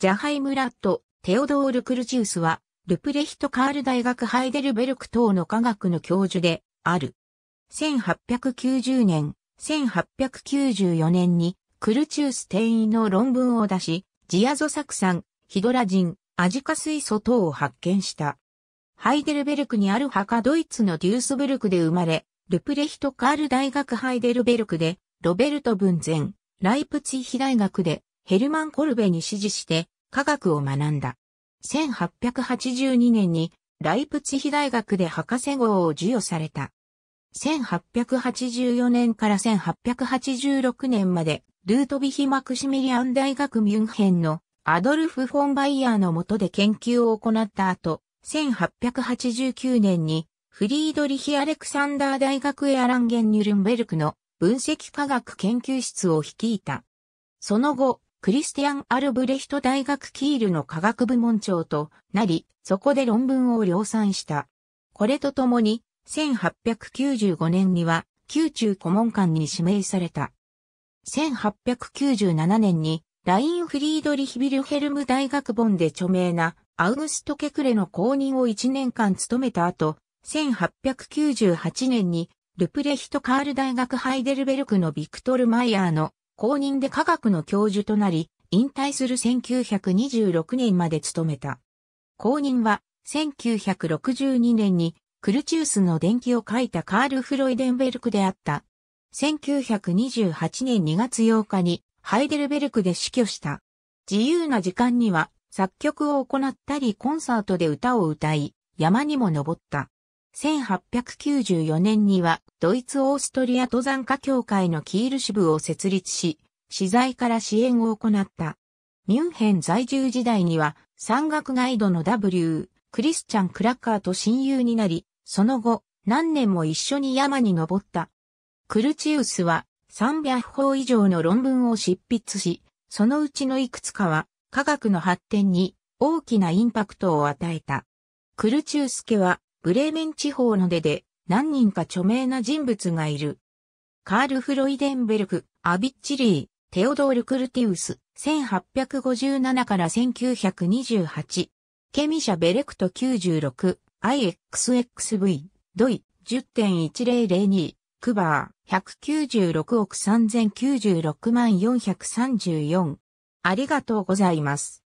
ジャハイム・ラット、テオドール・クルチウスは、ルプレヒト・カール大学ハイデルベルク等の科学の教授で、ある。1890年、1894年に、クルチウス定員の論文を出し、ジアゾ酢酸、ヒドラジン、アジカ水素等を発見した。ハイデルベルクにある墓ドイツのデュースブルクで生まれ、ルプレヒト・カール大学ハイデルベルクで、ロベルト・ブンゼン、ライプツィヒ大学で、ヘルマン・コルベに指示して科学を学んだ。1882年にライプツヒ大学で博士号を授与された。1884年から1886年まで、ルートビヒ・マクシミリアン大学ミュンヘンのアドルフ・フォン・バイヤーの下で研究を行った後、1889年にフリードリヒ・アレクサンダー大学エアランゲン・ニュルンベルクの分析科学研究室を率いた。その後、クリスティアン・アルブレヒト大学キールの科学部門長となり、そこで論文を量産した。これとともに、1895年には、宮中顧問官に指名された。1897年に、ラインフリードリヒビルヘルム大学本で著名なアウグスト・ケクレの公認を1年間務めた後、1898年にルプレヒト・カール大学ハイデルベルクのビクトル・マイヤーの公認で科学の教授となり、引退する1926年まで務めた。公認は、1962年に、クルチュースの伝記を書いたカール・フロイデンベルクであった。1928年2月8日に、ハイデルベルクで死去した。自由な時間には、作曲を行ったりコンサートで歌を歌い、山にも登った。1894年にはドイツ・オーストリア登山家協会のキール支部を設立し、資材から支援を行った。ミュンヘン在住時代には山岳ガイドの W、クリスチャン・クラッカーと親友になり、その後何年も一緒に山に登った。クルチウスは300法以上の論文を執筆し、そのうちのいくつかは科学の発展に大きなインパクトを与えた。クルチウス家はブレーメン地方の出で何人か著名な人物がいる。カール・フロイデンベルク、アビッチリー、テオドール・クルティウス、1857から1928、ケミシャ・ベレクト96、IXXV、ドイ、10.1002、クバー、196億3096万434。ありがとうございます。